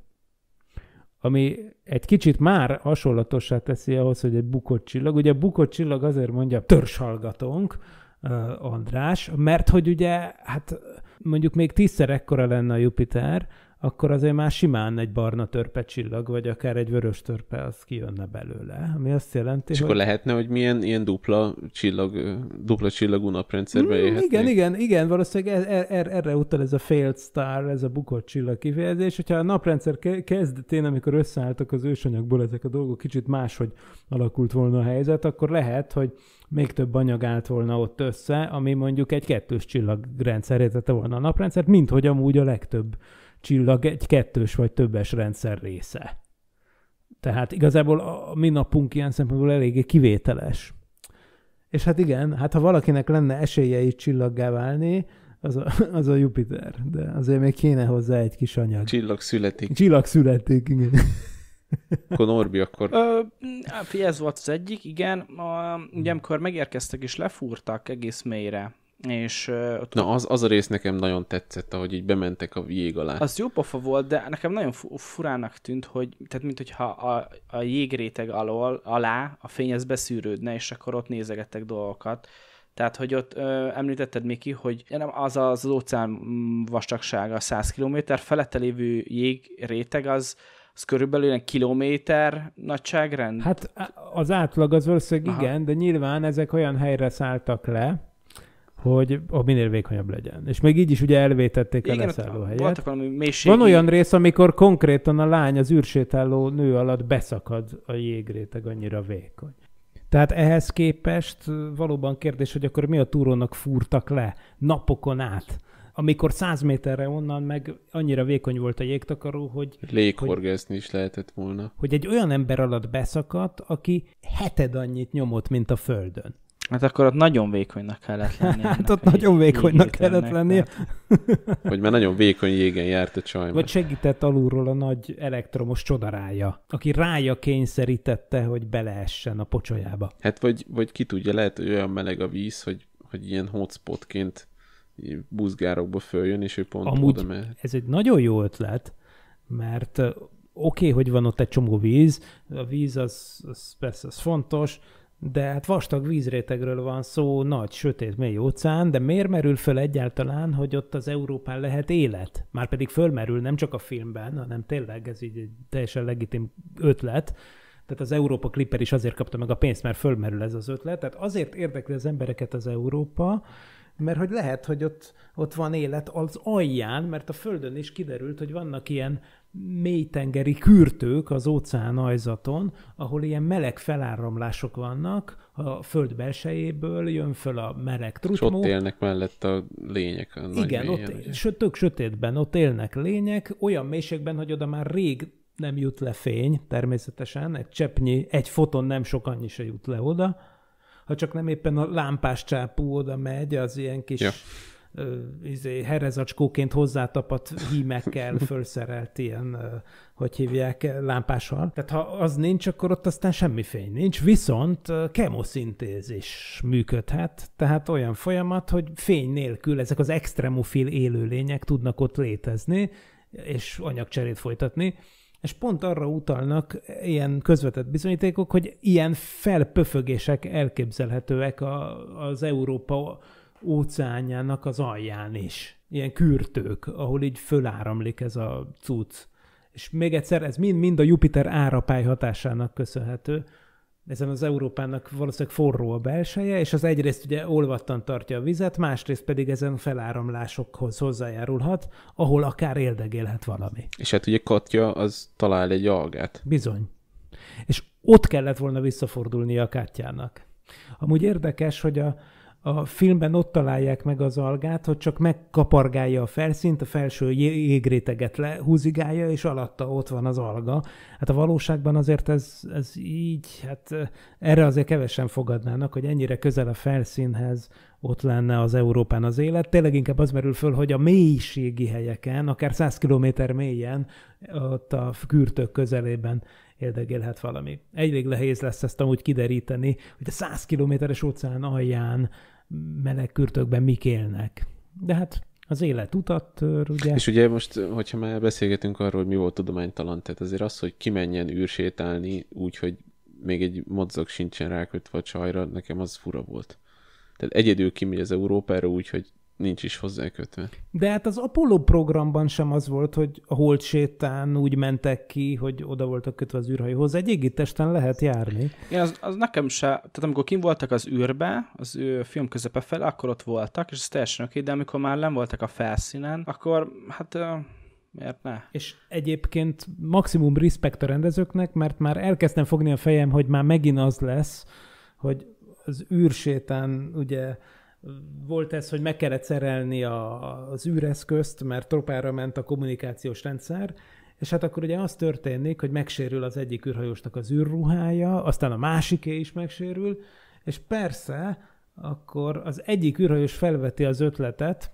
ami egy kicsit már hasonlatossá teszi ahhoz, hogy egy bukott csillag. Ugye a bukott csillag azért mondja törzshallgatónk, eh, András, mert hogy ugye, hát mondjuk még tízszer ekkora lenne a Jupiter, akkor azért már simán egy barna törpe csillag, vagy akár egy vörös törpe az kijönne belőle, ami azt jelenti, És hogy... akkor lehetne, hogy milyen ilyen dupla csillag, dupla csillagú naprendszerbe mm, Igen, igen, igen, valószínűleg er, er, er, erre utal ez a failed star, ez a bukott csillag kifejezés, hogyha a naprendszer kezdetén, amikor összeálltak az ősanyagból ezek a dolgok, kicsit máshogy alakult volna a helyzet, akkor lehet, hogy még több anyag állt volna ott össze, ami mondjuk egy kettős csillagrendszerre tette volna a naprendszert, mint hogy amúgy a legtöbb csillag egy kettős vagy többes rendszer része. Tehát igazából a mi napunk ilyen szempontból eléggé kivételes. És hát igen, hát ha valakinek lenne esélye itt csillaggá válni, az a, az a Jupiter, de azért még kéne hozzá egy kis anyag. Csillag születik. Csillag születik, igen. Akkor Norbi, akkor... Ö, hát ez volt az egyik, igen. A, ugye amikor megérkeztek és lefúrtak egész mélyre és, uh, ott Na, az, az a rész nekem nagyon tetszett, ahogy így bementek a jég alá. Az jó pofa volt, de nekem nagyon furának tűnt, hogy, tehát mint hogyha a, a jégréteg alól, alá a fény ez beszűrődne, és akkor ott nézegettek dolgokat. Tehát, hogy ott ö, említetted, Miki, hogy nem az az, az óceán vastagsága 100 km, felette lévő jégréteg az, az körülbelül ilyen kilométer nagyságrend? Hát az átlag az valószínűleg Aha. igen, de nyilván ezek olyan helyre szálltak le, hogy a minél vékonyabb legyen. És még így is ugye elvétették Igen, a leszállóhelyet. Van olyan rész, amikor konkrétan a lány az űrsétáló nő alatt beszakad a jégréteg annyira vékony. Tehát ehhez képest valóban kérdés, hogy akkor mi a túrónak fúrtak le napokon át, amikor száz méterre onnan meg annyira vékony volt a jégtakaró, hogy... Léghorgászni is lehetett volna. Hogy egy olyan ember alatt beszakadt, aki heted annyit nyomott, mint a földön. Hát akkor ott nagyon vékonynak kellett lennie. Hát ott nagyon vékonynak kellett lennie. Hogy már nagyon vékony jégen járt a csaj. Vagy segített alulról a nagy elektromos csodarája, aki rája kényszerítette, hogy beleessen a pocsolyába. Hát vagy, vagy ki tudja, lehet, hogy olyan meleg a víz, hogy, hogy ilyen hotspotként buzgárokba följön, és ő pont Amúgy oda mehet. ez egy nagyon jó ötlet, mert oké, okay, hogy van ott egy csomó víz, a víz az, az persze az fontos, de hát vastag vízrétegről van szó, nagy, sötét, mély óceán, de miért merül föl egyáltalán, hogy ott az Európán lehet élet? Márpedig fölmerül nem csak a filmben, hanem tényleg ez így egy teljesen legitim ötlet, tehát az Európa Clipper is azért kapta meg a pénzt, mert fölmerül ez az ötlet. Tehát azért érdekli az embereket az Európa, mert hogy lehet, hogy ott, ott van élet az alján, mert a Földön is kiderült, hogy vannak ilyen mélytengeri kürtők az óceán ajzaton, ahol ilyen meleg feláramlások vannak, a föld belsejéből jön föl a meleg trutmó. És ott élnek mellett a lények. A Igen, ott él, tök sötétben, ott élnek lények, olyan mélységben, hogy oda már rég nem jut le fény, természetesen, egy cseppnyi, egy foton nem sok annyi se jut le oda, ha csak nem éppen a lámpás csápú oda megy, az ilyen kis ja ö, izé, herezacskóként hozzátapadt hímekkel fölszerelt ilyen, ö, hogy hívják, lámpással. Tehát ha az nincs, akkor ott aztán semmi fény nincs, viszont kemoszintézis működhet, tehát olyan folyamat, hogy fény nélkül ezek az extremofil élőlények tudnak ott létezni, és anyagcserét folytatni, és pont arra utalnak ilyen közvetett bizonyítékok, hogy ilyen felpöfögések elképzelhetőek az Európa óceánjának az alján is. Ilyen kürtők, ahol így föláramlik ez a cucc. És még egyszer, ez mind-mind a Jupiter árapály hatásának köszönhető. Ezen az Európának valószínűleg forró a belseje, és az egyrészt ugye olvattan tartja a vizet, másrészt pedig ezen feláramlásokhoz hozzájárulhat, ahol akár éldegélhet valami. És hát ugye Katja az talál egy algát. Bizony. És ott kellett volna visszafordulnia a Kátyának. Amúgy érdekes, hogy a, a filmben ott találják meg az algát, hogy csak megkapargálja a felszínt, a felső jégréteget lehúzigálja, és alatta ott van az alga. Hát a valóságban azért ez, ez így, hát erre azért kevesen fogadnának, hogy ennyire közel a felszínhez ott lenne az Európán az élet. Tényleg inkább az merül föl, hogy a mélységi helyeken, akár 100 km mélyen, ott a kürtök közelében érdekelhet valami. Elég nehéz lesz ezt amúgy kideríteni, hogy a 100 kilométeres óceán alján meleg kürtökben mik élnek. De hát az élet utat, ugye? És ugye most, hogyha már beszélgetünk arról, hogy mi volt tudománytalan, tehát azért az, hogy kimenjen űrsétálni úgy, hogy még egy mozzog sincsen rákötve a csajra, nekem az fura volt. Tehát egyedül kimegy az Európára úgy, hogy nincs is hozzá kötve. De hát az Apollo programban sem az volt, hogy a hold sétán úgy mentek ki, hogy oda voltak kötve az űrhajóhoz. Egy égitesten lehet járni. Igen, az, az nekem se, tehát amikor kim voltak az űrbe, az ő film közepe fel, akkor ott voltak, és ez teljesen oké, de amikor már nem voltak a felszínen, akkor hát miért ne? És egyébként maximum respekt a rendezőknek, mert már elkezdtem fogni a fejem, hogy már megint az lesz, hogy az űrsétán ugye volt ez, hogy meg kellett szerelni a, az űreszközt, mert tropára ment a kommunikációs rendszer, és hát akkor ugye az történik, hogy megsérül az egyik űrhajósnak az űrruhája, aztán a másiké is megsérül, és persze akkor az egyik űrhajós felveti az ötletet,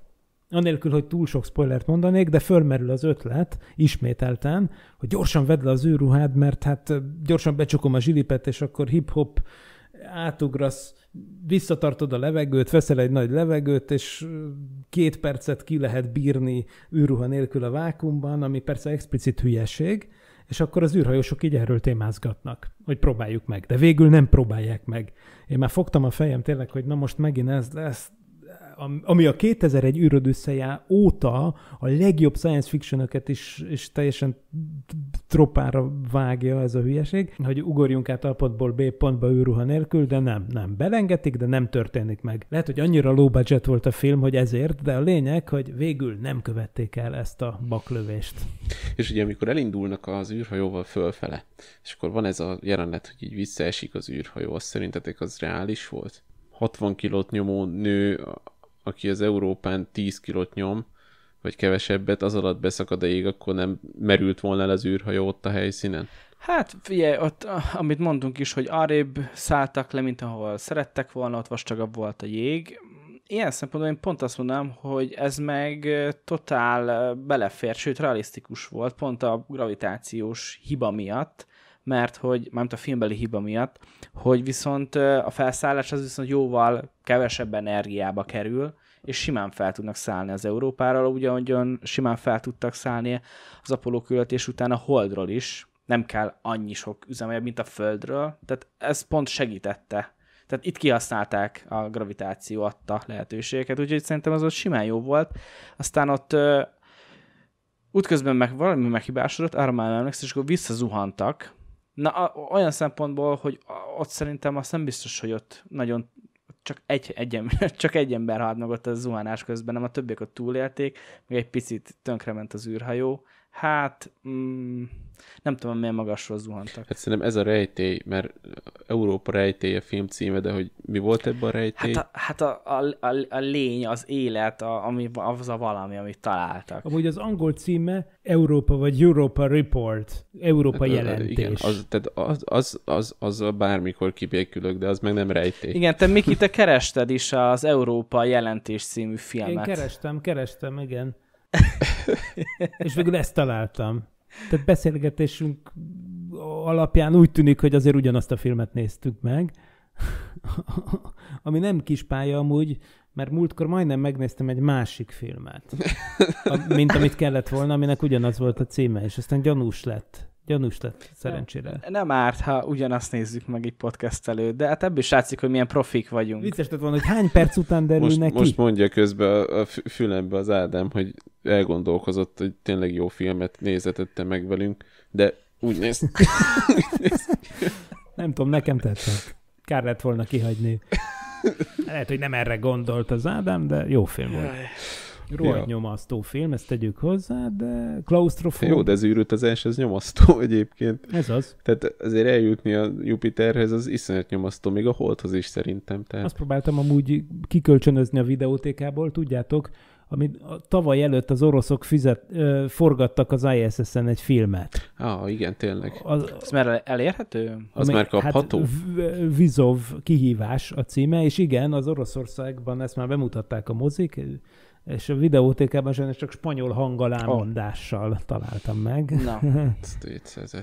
anélkül, hogy túl sok spoilert mondanék, de fölmerül az ötlet ismételten, hogy gyorsan vedd le az űrruhád, mert hát gyorsan becsukom a zsilipet, és akkor hip-hop átugrasz, visszatartod a levegőt, veszel egy nagy levegőt, és két percet ki lehet bírni űrruha nélkül a vákumban, ami persze explicit hülyeség, és akkor az űrhajósok így erről témázgatnak, hogy próbáljuk meg, de végül nem próbálják meg. Én már fogtam a fejem tényleg, hogy na most megint ez lesz, ami a 2001 űrödüsszeje óta a legjobb science fictionöket is, is teljesen tropára vágja ez a hülyeség, hogy ugorjunk át A pontból B pontba űrruha nélkül, de nem, nem. Belengetik, de nem történik meg. Lehet, hogy annyira low budget volt a film, hogy ezért, de a lényeg, hogy végül nem követték el ezt a baklövést. És ugye, amikor elindulnak az űrhajóval fölfele, és akkor van ez a jelenet, hogy így visszaesik az űrhajó, azt szerintetek az reális volt? 60 kilót nyomó nő, aki az Európán 10 kilót nyom, vagy kevesebbet, az alatt beszakad a jég, akkor nem merült volna el az űrhajó ott a helyszínen? Hát figyelj, ott, amit mondtunk is, hogy arrébb szálltak le, mint ahol szerettek volna, ott vastagabb volt a jég. Ilyen szempontból én pont azt mondanám, hogy ez meg totál belefér, sőt realisztikus volt, pont a gravitációs hiba miatt, mert hogy, mármint a filmbeli hiba miatt, hogy viszont a felszállás az viszont jóval kevesebb energiába kerül, és simán fel tudnak szállni az Európára, ugyanúgyan simán fel tudtak szállni az Apollo küldetés után a Holdról is, nem kell annyi sok üzemanyag, mint a Földről, tehát ez pont segítette. Tehát itt kihasználták a gravitáció adta lehetőségeket, úgyhogy szerintem az ott simán jó volt. Aztán ott ö, útközben meg valami meghibásodott, arra már nem emlékszem, és akkor visszazuhantak. Na, a, olyan szempontból, hogy ott szerintem azt nem biztos, hogy ott nagyon csak egy, egy, ember, csak egy ember hadnogott a zuhanás közben, nem a többiek ott túlélték, még egy picit tönkrement az űrhajó, hát mm, nem tudom, milyen magasról zuhantak. Hát szerintem ez a rejtély, mert Európa rejtélye film címe, de hogy mi volt ebben a rejtély? Hát a, hát a, a, a, a lény, az élet, a, ami, az a valami, amit találtak. Amúgy az angol címe Európa vagy Europa Report, Európa hát, jelentés. Igen, az, tehát az, az, az, az, a bármikor kibékülök, de az meg nem rejtély. Igen, te Miki, te kerested is az Európa jelentés című filmet. Én kerestem, kerestem, igen és végül ezt találtam. Tehát beszélgetésünk alapján úgy tűnik, hogy azért ugyanazt a filmet néztük meg, ami nem kis pálya amúgy, mert múltkor majdnem megnéztem egy másik filmet, mint amit kellett volna, aminek ugyanaz volt a címe, és aztán gyanús lett. Gyanús lett, szerencsére. Nem, nem árt, ha ugyanazt nézzük meg egy podcast előtt, de hát ebből is látszik, hogy milyen profik vagyunk. Vicces lett volna, hogy hány perc után derül most, neki. Most mondja közben a, a fülembe az Ádám, hogy elgondolkozott, hogy tényleg jó filmet nézetette meg velünk, de úgy néz. nem tudom, nekem tetszett. Kár lett volna kihagyni. Lehet, hogy nem erre gondolt az Ádám, de jó film volt. Rohadt ja. nyomasztó film, ezt tegyük hozzá, de klaustrofób. Jó, de az űrült az nyomasztó egyébként. Ez az. Tehát azért eljutni a Jupiterhez az iszonyat nyomasztó, még a Holdhoz is szerintem. Tehát... Azt próbáltam amúgy kikölcsönözni a videótékából, tudjátok, amit tavaly előtt az oroszok fizet, ö, forgattak az ISS-en egy filmet. Ah, igen, tényleg. Az, az már elérhető? Az már hát, kapható? Hát, Vizov kihívás a címe, és igen, az Oroszországban ezt már bemutatták a mozik, és a videótékában sajnos csak spanyol hangalámondással oh. találtam meg. Na, hát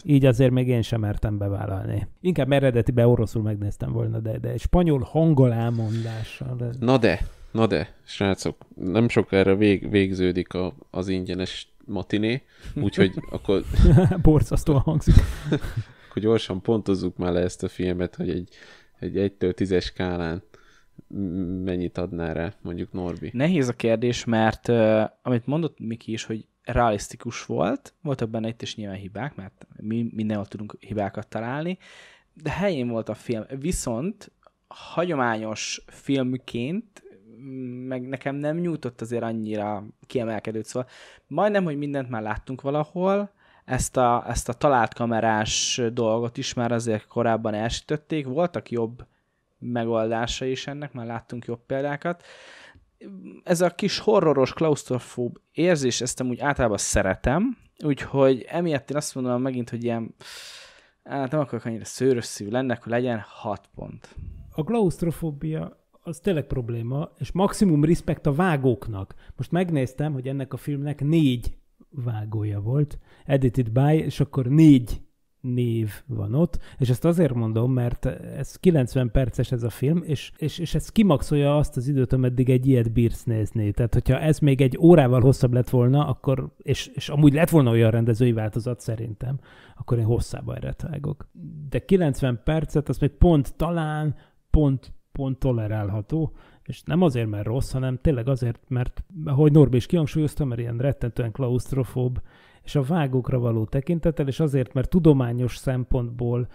Így azért még én sem mertem bevállalni. Inkább eredetibe oroszul megnéztem volna, de, de spanyol hangalámondással. Na de, na de, srácok, nem sokára vég, végződik a, az ingyenes matiné, úgyhogy akkor... Borzasztóan hangzik. akkor gyorsan pontozzuk már le ezt a filmet, hogy egy, egy 1 10-es skálán mennyit adná rá, mondjuk Norbi? Nehéz a kérdés, mert uh, amit mondott Miki is, hogy realisztikus volt, voltak benne itt is nyilván hibák, mert mi mindenhol tudunk hibákat találni, de helyén volt a film. Viszont hagyományos filmként mm, meg nekem nem nyújtott azért annyira kiemelkedőt, szóval majdnem, hogy mindent már láttunk valahol, ezt a, ezt a talált kamerás dolgot is már azért korábban elsütötték, voltak jobb megoldása is ennek, már láttunk jobb példákat. Ez a kis horroros, klaustrofób érzés, ezt amúgy általában szeretem, úgyhogy emiatt én azt mondom megint, hogy ilyen, hát nem akarok annyira szőrös szívű lenne, akkor legyen 6 pont. A klaustrofóbia az tényleg probléma, és maximum respekt a vágóknak. Most megnéztem, hogy ennek a filmnek négy vágója volt, edited by, és akkor négy név van ott, és ezt azért mondom, mert ez 90 perces ez a film, és, és, és ez kimaxolja azt az időt, ameddig egy ilyet bírsz nézni. Tehát, hogyha ez még egy órával hosszabb lett volna, akkor, és, és amúgy lett volna olyan rendezői változat szerintem, akkor én hosszában tágok. De 90 percet, az még pont talán, pont, pont tolerálható, és nem azért, mert rossz, hanem tényleg azért, mert, ahogy Norbi is kihangsúlyozta, mert ilyen rettentően klaustrofób, és a vágókra való tekintettel, és azért, mert tudományos szempontból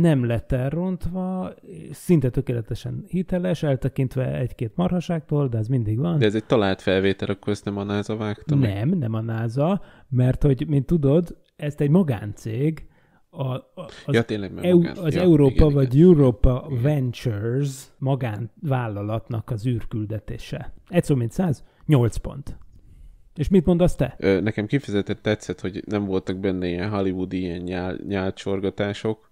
nem lett elrontva, szinte tökéletesen hiteles, eltekintve egy-két marhaságtól, de ez mindig van. De ez egy talált felvétel, akkor ezt nem a NASA vágta meg? Nem, nem a NASA, mert hogy, mint tudod, ezt egy magáncég, a, a, az, ja, tényleg, EU, magán. az ja, Európa igen, vagy igen. Europa igen. Ventures magánvállalatnak az űrküldetése. Egy szó mint száz, nyolc pont. És mit mondasz te? Ö, nekem kifejezetten tetszett, hogy nem voltak benne ilyen hollywoodi ilyen nyál, nyálcsorgatások,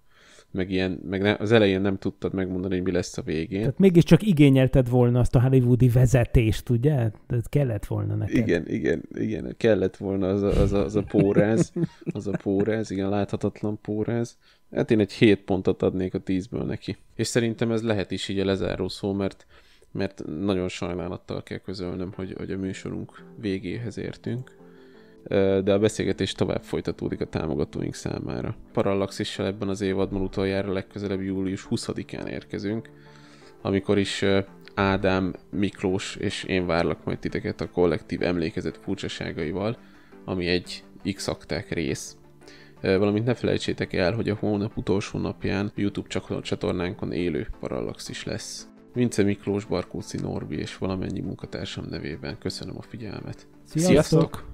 meg, ilyen, meg ne, az elején nem tudtad megmondani, hogy mi lesz a végén. Tehát mégiscsak igényelted volna azt a hollywoodi vezetést, ugye? Tehát kellett volna neked. Igen, igen, igen, kellett volna az a, az a, az a póráz, az a póráz, igen, láthatatlan póráz. Hát én egy 7 pontot adnék a 10-ből neki. És szerintem ez lehet is így a lezáró szó, mert mert nagyon sajnálattal kell közölnöm, hogy, hogy a műsorunk végéhez értünk, de a beszélgetés tovább folytatódik a támogatóink számára. Parallaxissal ebben az évadban utoljára legközelebb július 20-án érkezünk, amikor is Ádám, Miklós és én várlak majd titeket a kollektív emlékezet furcsaságaival, ami egy x rész. Valamint ne felejtsétek el, hogy a hónap utolsó napján YouTube csatornánkon élő parallax is lesz. Vince Miklós, Barkóci Norbi és valamennyi munkatársam nevében köszönöm a figyelmet. Sziasztok! Sziasztok!